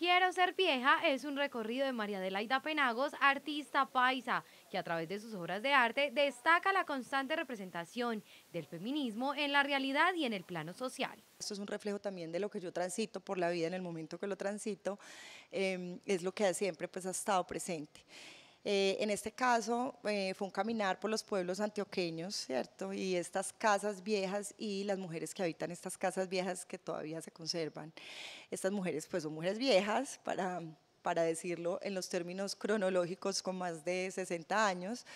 Quiero ser vieja es un recorrido de María Adelaida Penagos, artista paisa, que a través de sus obras de arte destaca la constante representación del feminismo en la realidad y en el plano social. Esto es un reflejo también de lo que yo transito por la vida en el momento que lo transito, em, es lo que siempre pues, ha estado presente. Eh, en este caso eh, fue un caminar por los pueblos antioqueños, ¿cierto? Y estas casas viejas y las mujeres que habitan estas casas viejas que todavía se conservan. Estas mujeres pues son mujeres viejas para para decirlo en los términos cronológicos, con más de 60 años,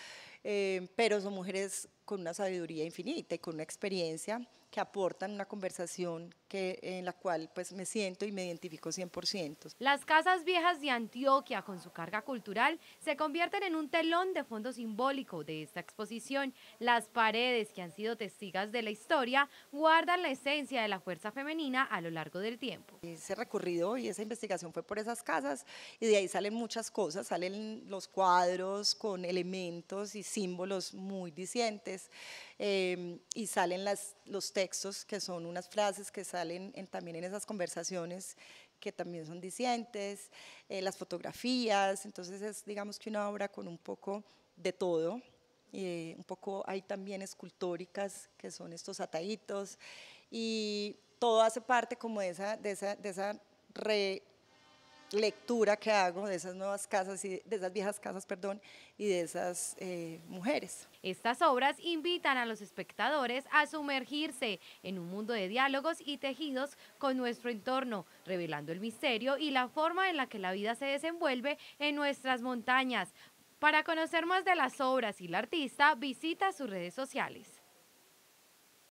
eh, pero son mujeres con una sabiduría infinita y con una experiencia que aportan una conversación que, en la cual pues, me siento y me identifico 100%. Las casas viejas de Antioquia, con su carga cultural, se convierten en un telón de fondo simbólico de esta exposición. Las paredes, que han sido testigas de la historia, guardan la esencia de la fuerza femenina a lo largo del tiempo. Ese recorrido y esa investigación fue por esas casas y de ahí salen muchas cosas, salen los cuadros con elementos y símbolos muy dicientes Em, y salen las, los textos, que son unas frases que salen en, también en esas conversaciones que también son disientes, eh, las fotografías, entonces es digamos que una obra con un poco de todo, y eh, un poco hay también escultóricas que son estos ataditos y todo hace parte como de esa, de esa, de esa re lectura que hago de esas nuevas casas y de esas viejas casas, perdón, y de esas eh, mujeres. Estas obras invitan a los espectadores a sumergirse en un mundo de diálogos y tejidos con nuestro entorno, revelando el misterio y la forma en la que la vida se desenvuelve en nuestras montañas. Para conocer más de las obras y la artista, visita sus redes sociales.